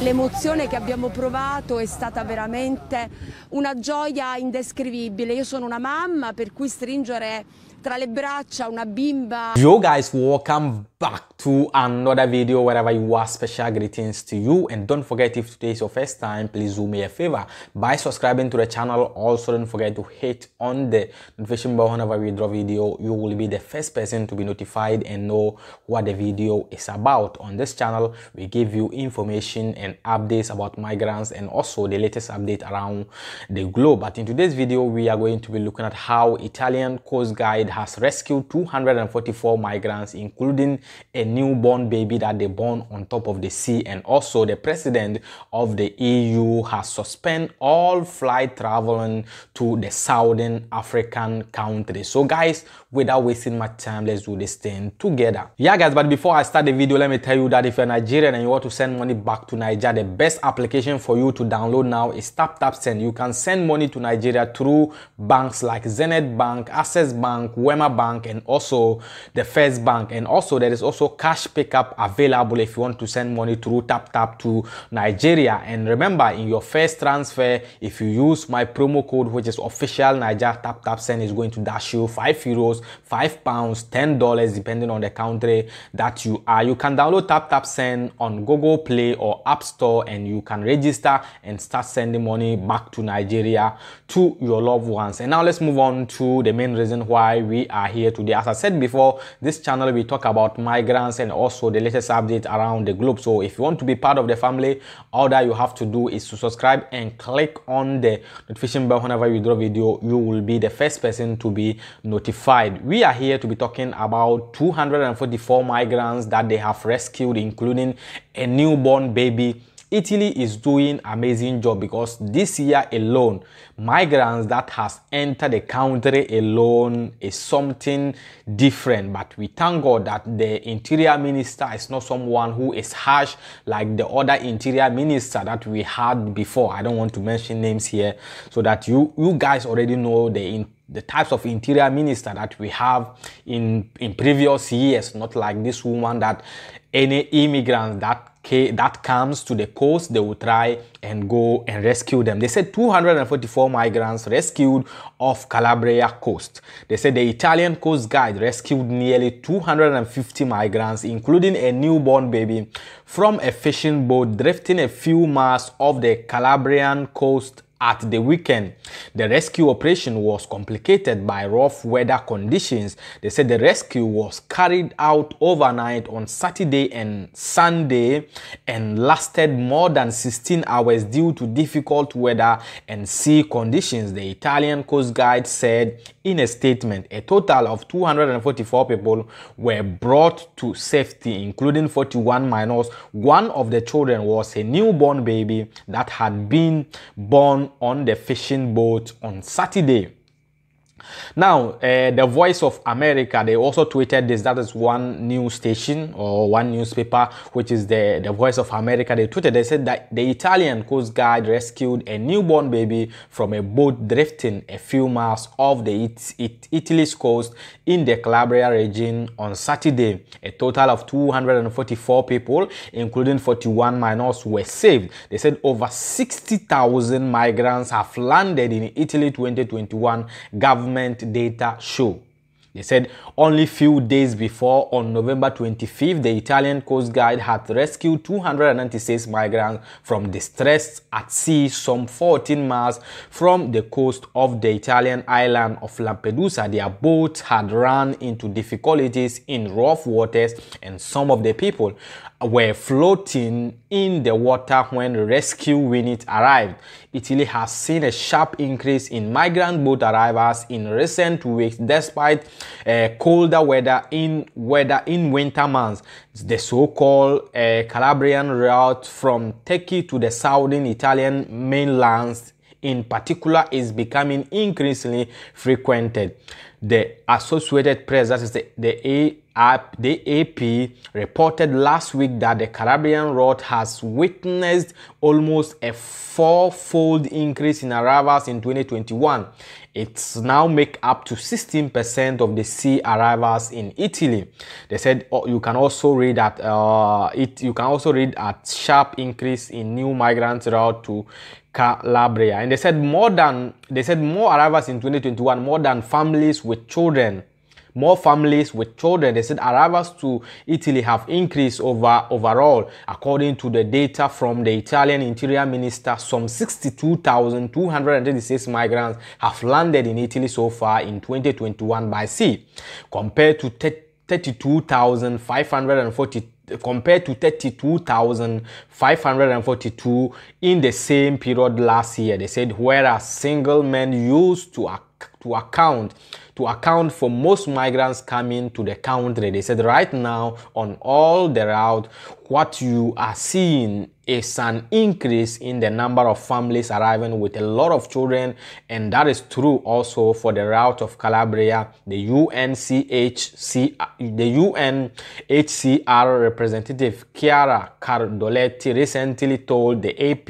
L'emozione che abbiamo provato è stata veramente una gioia indescrivibile. Io sono una mamma, per cui stringere tra le braccia una bimba. Yo guys, welcome back to another video wherever you are. Special greetings to you and don't forget if today is your first time, please do me a favor by subscribing to the channel. Also don't forget to hit on the notification bell whenever we draw video. You will be the first person to be notified and know what the video is about. On this channel, we give you information and updates about migrants and also the latest update around the globe. But in today's video, we are going to be looking at how Italian Coast Guard has rescued 244 migrants, including a newborn baby that they born on top of the sea. And also the president of the EU has suspended all flight traveling to the Southern African countries. So guys, without wasting much time, let's do this thing together. Yeah, guys, but before I start the video, let me tell you that if you're Nigerian and you want to send money back to Nigeria, the best application for you to download now is Tap Tap Send. You can send money to Nigeria through banks like Zenit Bank, Access Bank, Wema Bank, and also the First Bank. And also, there is also cash pickup available if you want to send money through Tap Tap to Nigeria. And remember, in your first transfer, if you use my promo code, which is official Niger Tap Tap Send, is going to dash you 5 euros euros, five pounds, ten dollars, depending on the country that you are. You can download Tap Tap Send on Google Play or App Store, and you can register and start sending money back to Nigeria to your loved ones. And now let's move on to the main reason why we are here today. As I said before, this channel we talk about migrants and also the latest update around the globe. So if you want to be part of the family, all that you have to do is to subscribe and click on the notification bell whenever we drop video. You will be the first person to be notified we are here to be talking about 244 migrants that they have rescued, including a newborn baby Italy is doing amazing job because this year alone, migrants that has entered the country alone is something different. But we thank God that the interior minister is not someone who is harsh like the other interior minister that we had before. I don't want to mention names here so that you, you guys already know the the types of interior minister that we have in in previous years not like this woman that any immigrant that that comes to the coast they will try and go and rescue them they said 244 migrants rescued off calabria coast they said the italian coast guard rescued nearly 250 migrants including a newborn baby from a fishing boat drifting a few miles off the calabrian coast at the weekend the rescue operation was complicated by rough weather conditions. They said the rescue was carried out overnight on Saturday and Sunday and lasted more than 16 hours due to difficult weather and sea conditions, the Italian Coast Guard said in a statement. A total of 244 people were brought to safety, including 41 minors. One of the children was a newborn baby that had been born on the fishing boat on Saturday. Now, uh, the Voice of America, they also tweeted this. That is one news station or one newspaper, which is the, the Voice of America. They tweeted, they said that the Italian Coast Guard rescued a newborn baby from a boat drifting a few miles off the it, it, Italy's coast in the Calabria region on Saturday. A total of 244 people, including 41 minors, were saved. They said over 60,000 migrants have landed in Italy 2021. Government government data show. They said only few days before, on November twenty fifth, the Italian Coast Guard had rescued 296 migrants from distress at sea some 14 miles from the coast of the Italian island of Lampedusa. Their boat had run into difficulties in rough waters and some of the people were floating in the water when rescue unit arrived. Italy has seen a sharp increase in migrant boat arrivals in recent weeks despite uh, colder weather in weather in winter months. The so-called uh, Calabrian route from Turkey to the southern Italian mainland, in particular is becoming increasingly frequented the Associated Press, that is the, the, AAP, reported last week that the Caribbean route has witnessed almost a fourfold increase in arrivals in 2021 it's now make up to 16% of the sea arrivals in Italy. They said oh, you can also read that uh, it. You can also read a sharp increase in new migrants route to Calabria, and they said more than they said more arrivals in 2021, more than families with children. More families with children, they said arrivals to Italy have increased over overall. According to the data from the Italian Interior Minister, some 62,236 migrants have landed in Italy so far in 2021 by sea, compared to 32,542 compared to 32,542 in the same period last year. They said whereas single men used to to account to account for most migrants coming to the country. They said right now on all the route, what you are seeing is an increase in the number of families arriving with a lot of children and that is true also for the route of Calabria the UNCHC the UNHCR representative Chiara Cardoletti recently told the AP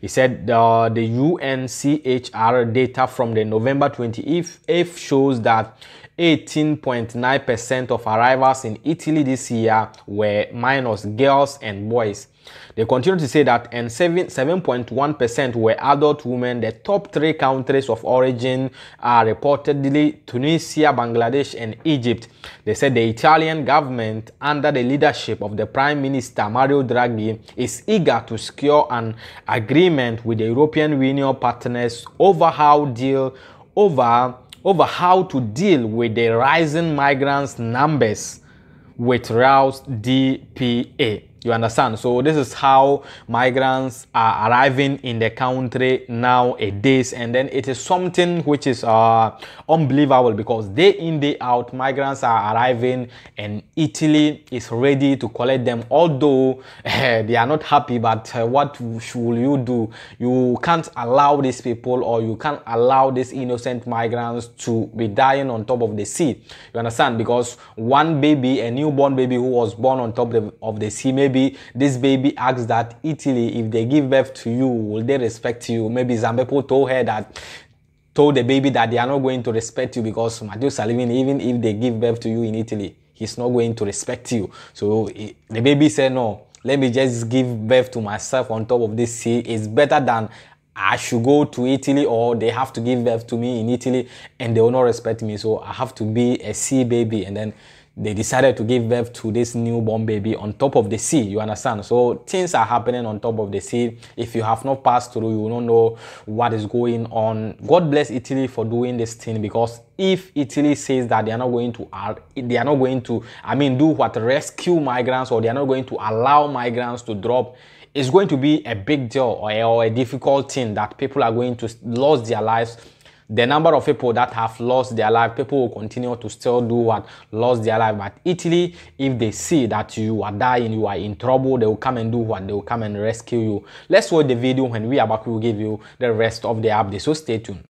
he said uh, the UNCHR data from the November 2020 if if shows that 18.9% of arrivals in Italy this year were minors, girls and boys. They continue to say that and 7.1% were adult women. The top three countries of origin are reportedly Tunisia, Bangladesh and Egypt. They said the Italian government under the leadership of the Prime Minister Mario Draghi is eager to secure an agreement with the European Union partners over how deal over, over how to deal with the rising migrants numbers with Rouse DPA. You understand? So this is how migrants are arriving in the country nowadays. And then it is something which is uh, unbelievable because day in, day out, migrants are arriving and Italy is ready to collect them. Although uh, they are not happy, but uh, what should you do? You can't allow these people or you can't allow these innocent migrants to be dying on top of the sea. You understand? Because one baby, a newborn baby who was born on top of the sea, maybe maybe this baby asks that Italy, if they give birth to you, will they respect you? Maybe Zambapo told her that told the baby that they are not going to respect you because Matteo Salvini, even if they give birth to you in Italy, he's not going to respect you. So the baby said, no, let me just give birth to myself on top of this sea. It's better than I should go to Italy or they have to give birth to me in Italy and they will not respect me. So I have to be a sea baby. And then they decided to give birth to this newborn baby on top of the sea you understand so things are happening on top of the sea if you have not passed through you don't know what is going on god bless italy for doing this thing because if italy says that they are not going to they are not going to i mean do what rescue migrants or they are not going to allow migrants to drop it's going to be a big deal or a, or a difficult thing that people are going to lose their lives the number of people that have lost their life, people will continue to still do what lost their life. But Italy, if they see that you are dying, you are in trouble, they will come and do what? They will come and rescue you. Let's watch the video. When we are back, we will give you the rest of the update. So stay tuned.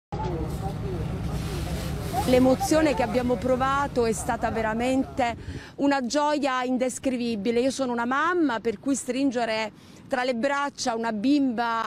L'emozione che abbiamo provato è stata veramente una gioia indescrivibile. Io sono una mamma, per cui stringere tra le braccia una bimba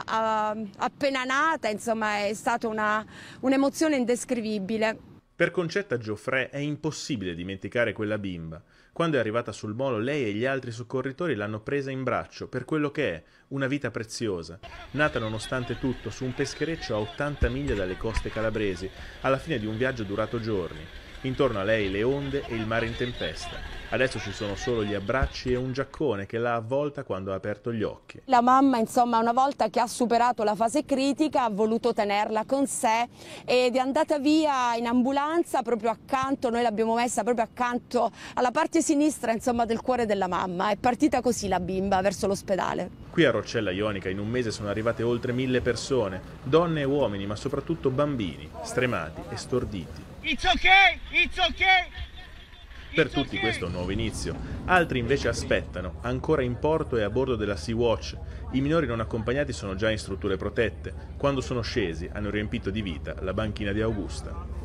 uh, appena nata, insomma è stata una, un'emozione indescrivibile. Per Concetta Gioffre è impossibile dimenticare quella bimba. Quando è arrivata sul molo lei e gli altri soccorritori l'hanno presa in braccio per quello che è, una vita preziosa, nata nonostante tutto su un peschereccio a 80 miglia dalle coste calabresi, alla fine di un viaggio durato giorni. Intorno a lei le onde e il mare in tempesta. Adesso ci sono solo gli abbracci e un giaccone che l'ha avvolta quando ha aperto gli occhi. La mamma, insomma, una volta che ha superato la fase critica, ha voluto tenerla con sé ed è andata via in ambulanza proprio accanto, noi l'abbiamo messa proprio accanto alla parte sinistra, insomma, del cuore della mamma. È partita così la bimba verso l'ospedale. Qui a Roccella Ionica in un mese sono arrivate oltre mille persone, donne e uomini, ma soprattutto bambini, stremati e storditi. It's okay, it's okay. It's per tutti okay. questo è un nuovo inizio. Altri invece aspettano, ancora in porto e a bordo della Sea-Watch. I minori non accompagnati sono già in strutture protette. Quando sono scesi hanno riempito di vita la banchina di Augusta.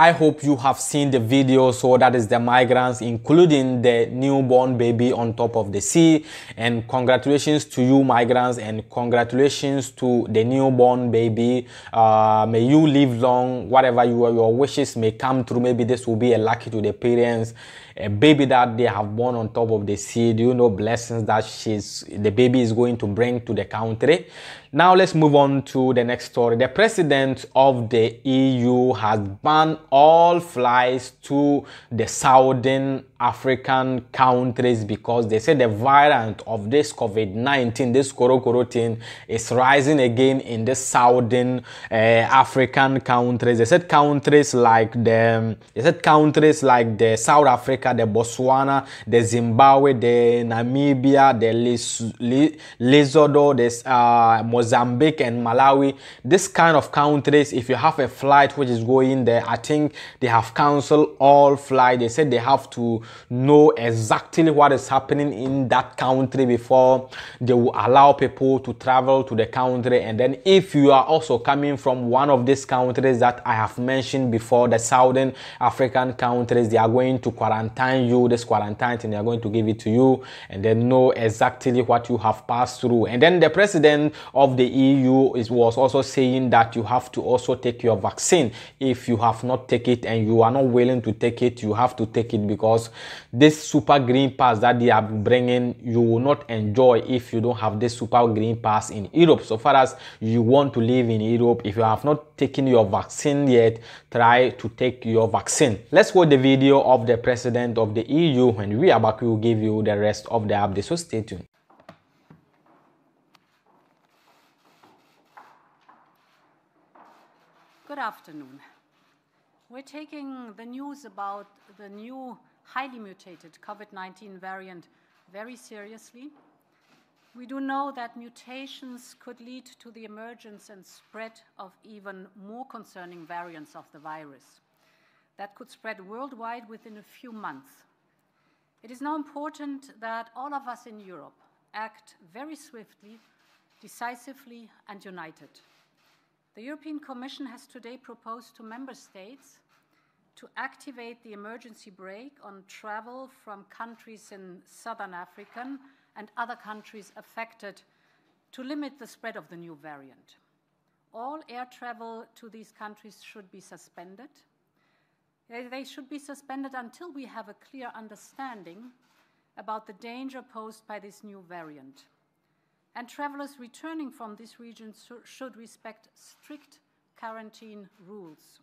I hope you have seen the video. So that is the migrants, including the newborn baby on top of the sea. And congratulations to you migrants and congratulations to the newborn baby. Uh, may you live long, whatever you, your wishes may come through. Maybe this will be a lucky to the parents. A baby that they have born on top of the sea. Do you know blessings that she's, the baby is going to bring to the country? Now let's move on to the next story. The president of the EU has banned all flights to the southern African countries because they say the variant of this COVID-19, this Korokoro thing, is rising again in the southern uh, African countries. They said countries like the they said countries like the South Africa, the Botswana, the Zimbabwe, the Namibia, the Lesotho, this uh, Mozambique and Malawi. This kind of countries, if you have a flight which is going there, I think they have cancelled all flights. They said they have to know exactly what is happening in that country before they will allow people to travel to the country. And then if you are also coming from one of these countries that I have mentioned before, the Southern African countries, they are going to quarantine you, this quarantine and they are going to give it to you and then know exactly what you have passed through. And then the president of of the EU is, was also saying that you have to also take your vaccine. If you have not taken it and you are not willing to take it, you have to take it because this super green pass that they are bringing, you will not enjoy if you don't have this super green pass in Europe. So far as you want to live in Europe, if you have not taken your vaccine yet, try to take your vaccine. Let's watch the video of the president of the EU. and we are back, we will give you the rest of the update. So stay tuned. Good afternoon. We're taking the news about the new highly mutated COVID 19 variant very seriously. We do know that mutations could lead to the emergence and spread of even more concerning variants of the virus that could spread worldwide within a few months. It is now important that all of us in Europe act very swiftly, decisively, and united. The European Commission has today proposed to member states to activate the emergency brake on travel from countries in southern Africa and other countries affected to limit the spread of the new variant. All air travel to these countries should be suspended. They should be suspended until we have a clear understanding about the danger posed by this new variant and travelers returning from this region should respect strict quarantine rules.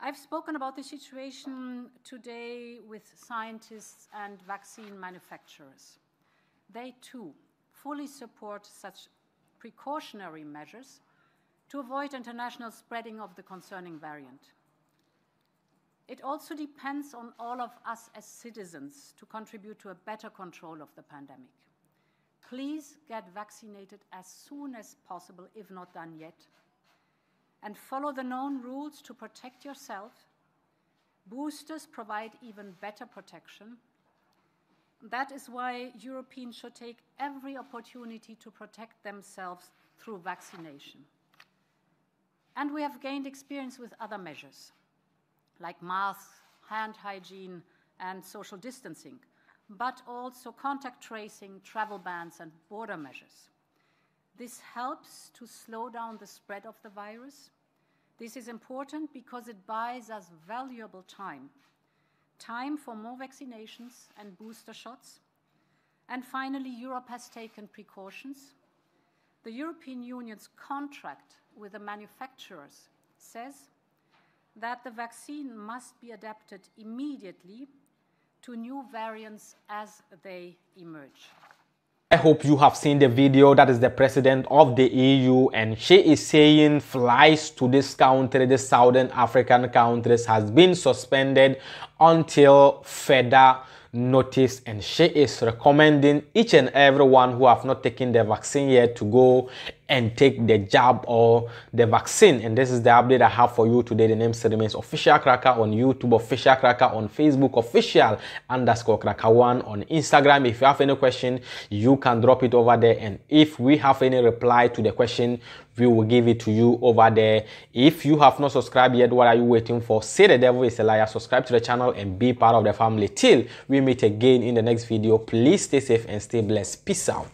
I've spoken about the situation today with scientists and vaccine manufacturers. They too fully support such precautionary measures to avoid international spreading of the concerning variant. It also depends on all of us as citizens to contribute to a better control of the pandemic. Please get vaccinated as soon as possible, if not done yet. And follow the known rules to protect yourself. Boosters provide even better protection. That is why Europeans should take every opportunity to protect themselves through vaccination. And we have gained experience with other measures, like masks, hand hygiene, and social distancing but also contact tracing, travel bans, and border measures. This helps to slow down the spread of the virus. This is important because it buys us valuable time time for more vaccinations and booster shots. And finally, Europe has taken precautions. The European Union's contract with the manufacturers says that the vaccine must be adapted immediately to new variants as they emerge. I hope you have seen the video that is the president of the EU and she is saying flights to this country, the southern African countries has been suspended until further notice and she is recommending each and everyone who have not taken the vaccine yet to go and take the jab or the vaccine. And this is the update I have for you today. The name still remains Official Cracker on YouTube, Official Cracker on Facebook, Official underscore Cracker One on Instagram. If you have any question, you can drop it over there. And if we have any reply to the question, we will give it to you over there. If you have not subscribed yet, what are you waiting for? Say the devil is a liar. Subscribe to the channel and be part of the family. Till we meet again in the next video, please stay safe and stay blessed. Peace out.